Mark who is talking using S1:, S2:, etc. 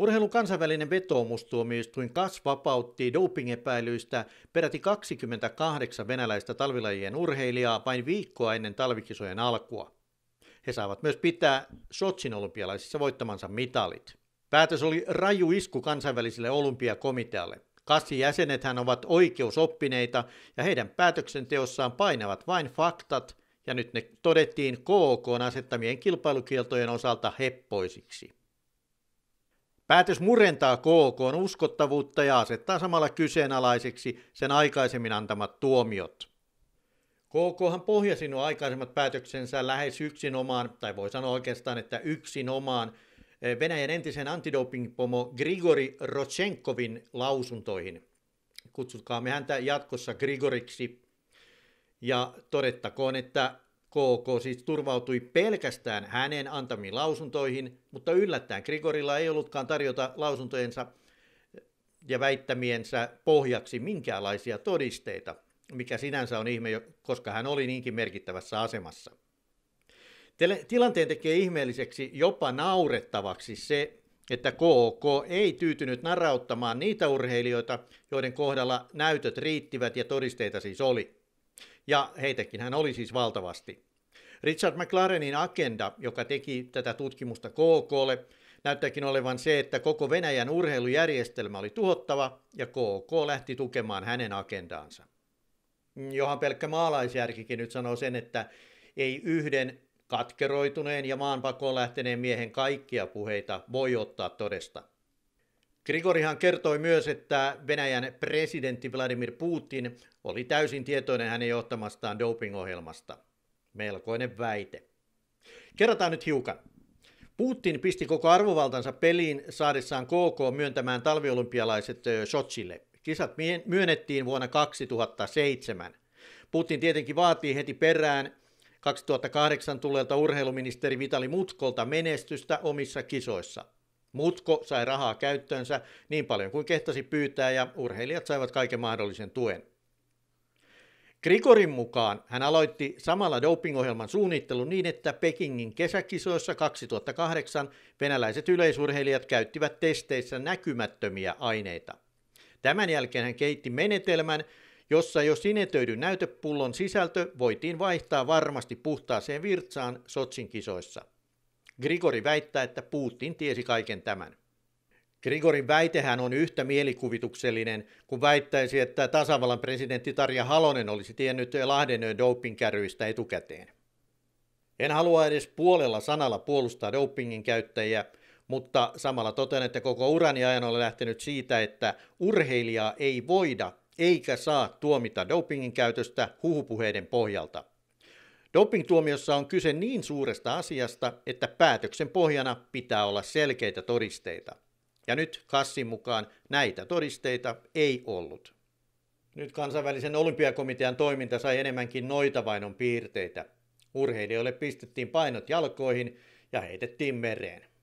S1: Urheilun kansainvälinen vetoomustuomioistuin KAS vapautti dopingepäilyistä peräti 28 venäläistä talvilajien urheilijaa vain viikkoa ennen talvikisojen alkua. He saavat myös pitää Sotsin olympialaisissa voittamansa mitalit. Päätös oli raju isku kansainväliselle olympiakomitealle. Kassi jäsenethän ovat oikeusoppineita ja heidän päätöksenteossaan painavat vain faktat, ja nyt ne todettiin KK asettamien kilpailukieltojen osalta heppoisiksi. Päätös murentaa KK on uskottavuutta ja asettaa samalla kyseenalaiseksi sen aikaisemmin antamat tuomiot. KKhan pohjasi nuo aikaisemmat päätöksensä lähes yksinomaan, tai voi sanoa oikeastaan, että yksinomaan, eh, Venäjän entisen antidopingpomo Grigori Rochenkovin lausuntoihin. Kutsutkaamme häntä jatkossa Grigoriksi. Ja todettakoon, että KK siis turvautui pelkästään hänen antamiin lausuntoihin, mutta yllättäen Grigorilla ei ollutkaan tarjota lausuntojensa ja väittämiensä pohjaksi minkäänlaisia todisteita, mikä sinänsä on ihme, koska hän oli niinkin merkittävässä asemassa. Tilanteen tekee ihmeelliseksi jopa naurettavaksi se, että KOK ei tyytynyt narauttamaan niitä urheilijoita, joiden kohdalla näytöt riittivät ja todisteita siis oli ja heitäkin hän oli siis valtavasti. Richard McLarenin agenda, joka teki tätä tutkimusta KKlle, näyttääkin olevan se, että koko Venäjän urheilujärjestelmä oli tuhottava ja KK lähti tukemaan hänen agendaansa. Johan pelkkä maalaisjärkikin nyt sanoo sen, että ei yhden katkeroituneen ja maanpakoon lähteneen miehen kaikkia puheita voi ottaa todesta. Grigorihan kertoi myös, että Venäjän presidentti Vladimir Putin oli täysin tietoinen hänen johtamastaan dopingohjelmasta. Melkoinen väite. Kerrataan nyt hiukan. Putin pisti koko arvovaltansa peliin saadessaan KK myöntämään talviolympialaiset Sochille. Kisat myönnettiin vuonna 2007. Putin tietenkin vaatii heti perään 2008 tulleelta urheiluministeri Vitali Mutkolta menestystä omissa kisoissa – Mutko sai rahaa käyttöönsä niin paljon kuin kehtasi pyytää ja urheilijat saivat kaiken mahdollisen tuen. Grigorin mukaan hän aloitti samalla dopingohjelman suunnittelun niin, että Pekingin kesäkisoissa 2008 venäläiset yleisurheilijat käyttivät testeissä näkymättömiä aineita. Tämän jälkeen hän kehitti menetelmän, jossa jo sinetöidyn näytepullon sisältö voitiin vaihtaa varmasti puhtaaseen virtsaan Sotsin kisoissa – Grigori väittää, että Putin tiesi kaiken tämän. Grigorin väitehän on yhtä mielikuvituksellinen, kun väittäisi, että tasavallan presidentti Tarja Halonen olisi tiennyt Lahden dopingkäryistä etukäteen. En halua edes puolella sanalla puolustaa dopingin käyttäjiä, mutta samalla totean, että koko urani ajan olen lähtenyt siitä, että urheilijaa ei voida eikä saa tuomita dopingin käytöstä huhupuheiden pohjalta. Dopingtuomiossa on kyse niin suuresta asiasta, että päätöksen pohjana pitää olla selkeitä todisteita. Ja nyt Kassin mukaan näitä todisteita ei ollut. Nyt kansainvälisen olympiakomitean toiminta sai enemmänkin noitavainon piirteitä. Urheilijoille pistettiin painot jalkoihin ja heitettiin mereen.